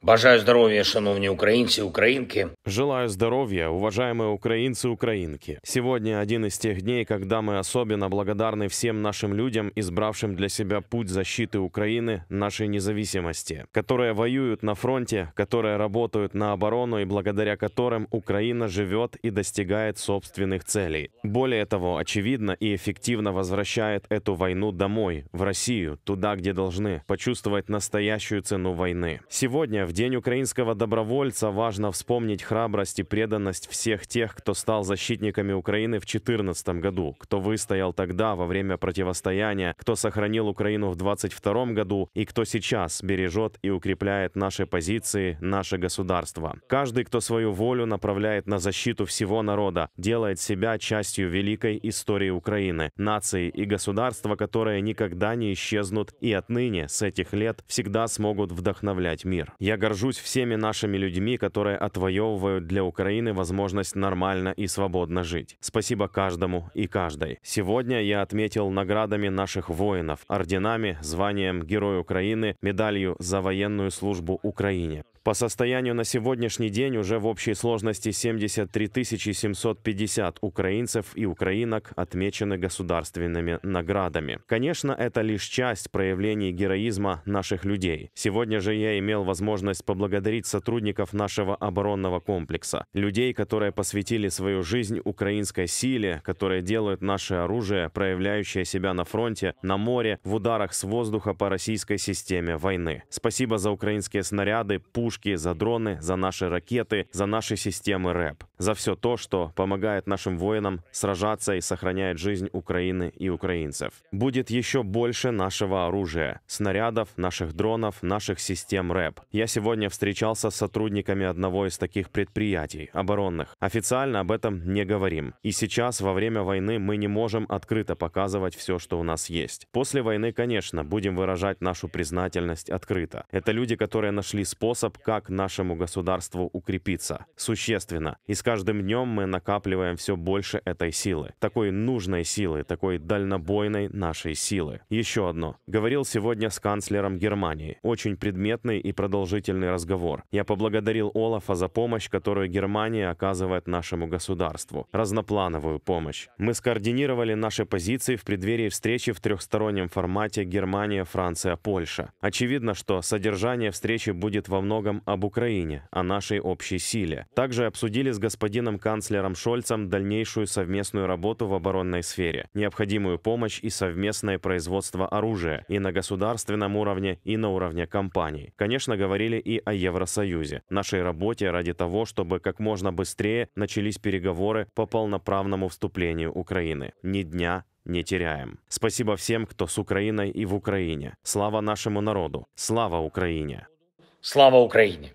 Бажаю здоровья, шановные украинцы и украинки. Желаю здоровья, уважаемые украинцы и украинки. Сегодня один из тех дней, когда мы особенно благодарны всем нашим людям, избравшим для себя путь защиты Украины, нашей независимости, которые воюют на фронте, которые работают на оборону и благодаря которым Украина живет и достигает собственных целей. Более того, очевидно и эффективно возвращает эту войну домой, в Россию, туда, где должны, почувствовать настоящую цену войны. Сегодня в День украинского добровольца важно вспомнить храбрость и преданность всех тех, кто стал защитниками Украины в 2014 году, кто выстоял тогда во время противостояния, кто сохранил Украину в 2022 году и кто сейчас бережет и укрепляет наши позиции, наше государство. Каждый, кто свою волю направляет на защиту всего народа, делает себя частью великой истории Украины, нации и государства, которые никогда не исчезнут и отныне с этих лет всегда смогут вдохновлять мир. Я горжусь всеми нашими людьми, которые отвоевывают для Украины возможность нормально и свободно жить. Спасибо каждому и каждой. Сегодня я отметил наградами наших воинов, орденами, званием Герой Украины, медалью за военную службу Украине. По состоянию на сегодняшний день уже в общей сложности 73 750 украинцев и украинок отмечены государственными наградами. Конечно, это лишь часть проявлений героизма наших людей. Сегодня же я имел возможность поблагодарить сотрудников нашего оборонного комплекса. Людей, которые посвятили свою жизнь украинской силе, которые делают наше оружие, проявляющее себя на фронте, на море, в ударах с воздуха по российской системе войны. Спасибо за украинские снаряды, пули, пушки, за дроны, за наши ракеты, за наши системы РЭП. За все то, что помогает нашим воинам сражаться и сохраняет жизнь Украины и украинцев. Будет еще больше нашего оружия, снарядов, наших дронов, наших систем РЭП. Я сегодня встречался с сотрудниками одного из таких предприятий, оборонных. Официально об этом не говорим. И сейчас, во время войны, мы не можем открыто показывать все, что у нас есть. После войны, конечно, будем выражать нашу признательность открыто. Это люди, которые нашли способ как нашему государству укрепиться. Существенно. И с каждым днем мы накапливаем все больше этой силы. Такой нужной силы, такой дальнобойной нашей силы. Еще одно. Говорил сегодня с канцлером Германии. Очень предметный и продолжительный разговор. Я поблагодарил Олафа за помощь, которую Германия оказывает нашему государству. Разноплановую помощь. Мы скоординировали наши позиции в преддверии встречи в трехстороннем формате Германия, Франция, Польша. Очевидно, что содержание встречи будет во много многом об Украине, о нашей общей силе. Также обсудили с господином канцлером Шольцем дальнейшую совместную работу в оборонной сфере, необходимую помощь и совместное производство оружия и на государственном уровне, и на уровне компаний. Конечно, говорили и о Евросоюзе, нашей работе ради того, чтобы как можно быстрее начались переговоры по полноправному вступлению Украины. Ни дня, не теряем. Спасибо всем, кто с Украиной и в Украине. Слава нашему народу. Слава Украине. Слава Україні!